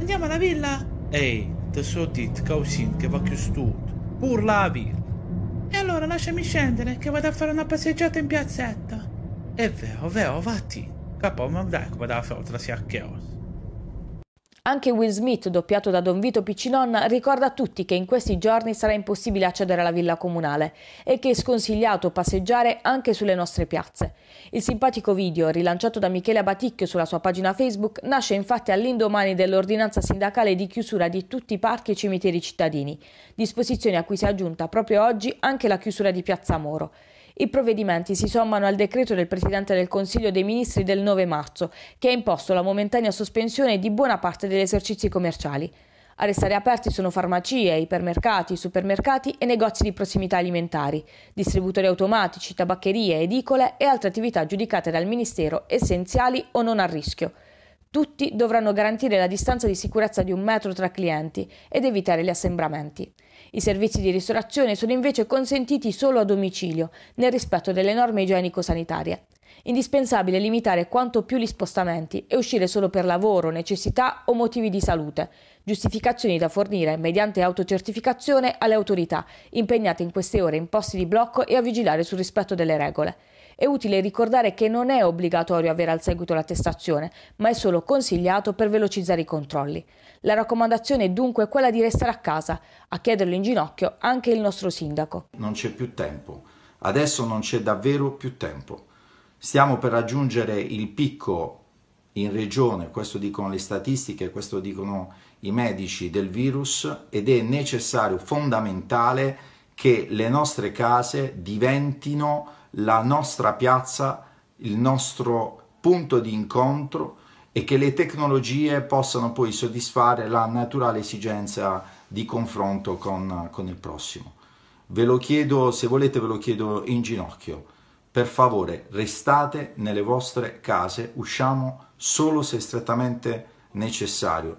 Andiamo alla villa? Ehi, te so dit, Causin, che va chiustuto. Pur la villa. E allora lasciami scendere, che vado a fare una passeggiata in piazzetta. È vero, vero, vatti. Capo, ma dai, come da la frotta si acchios. Anche Will Smith, doppiato da Don Vito Piccinon, ricorda a tutti che in questi giorni sarà impossibile accedere alla villa comunale e che è sconsigliato passeggiare anche sulle nostre piazze. Il simpatico video, rilanciato da Michele Abaticchio sulla sua pagina Facebook, nasce infatti all'indomani dell'ordinanza sindacale di chiusura di tutti i parchi e cimiteri cittadini, disposizione a cui si è aggiunta proprio oggi anche la chiusura di Piazza Moro. I provvedimenti si sommano al decreto del Presidente del Consiglio dei Ministri del 9 marzo, che ha imposto la momentanea sospensione di buona parte degli esercizi commerciali. A restare aperti sono farmacie, ipermercati, supermercati e negozi di prossimità alimentari, distributori automatici, tabaccherie, edicole e altre attività giudicate dal Ministero essenziali o non a rischio. Tutti dovranno garantire la distanza di sicurezza di un metro tra clienti ed evitare gli assembramenti. I servizi di ristorazione sono invece consentiti solo a domicilio, nel rispetto delle norme igienico-sanitarie. Indispensabile limitare quanto più gli spostamenti e uscire solo per lavoro, necessità o motivi di salute, giustificazioni da fornire mediante autocertificazione alle autorità impegnate in queste ore in posti di blocco e a vigilare sul rispetto delle regole. È utile ricordare che non è obbligatorio avere al seguito l'attestazione, ma è solo consigliato per velocizzare i controlli. La raccomandazione è dunque quella di restare a casa, a chiederlo in ginocchio anche il nostro sindaco. Non c'è più tempo, adesso non c'è davvero più tempo. Stiamo per raggiungere il picco in regione, questo dicono le statistiche, questo dicono i medici del virus ed è necessario, fondamentale che le nostre case diventino la nostra piazza, il nostro punto di incontro e che le tecnologie possano poi soddisfare la naturale esigenza di confronto con, con il prossimo. Ve lo chiedo, se volete ve lo chiedo in ginocchio, per favore restate nelle vostre case, usciamo solo se strettamente necessario.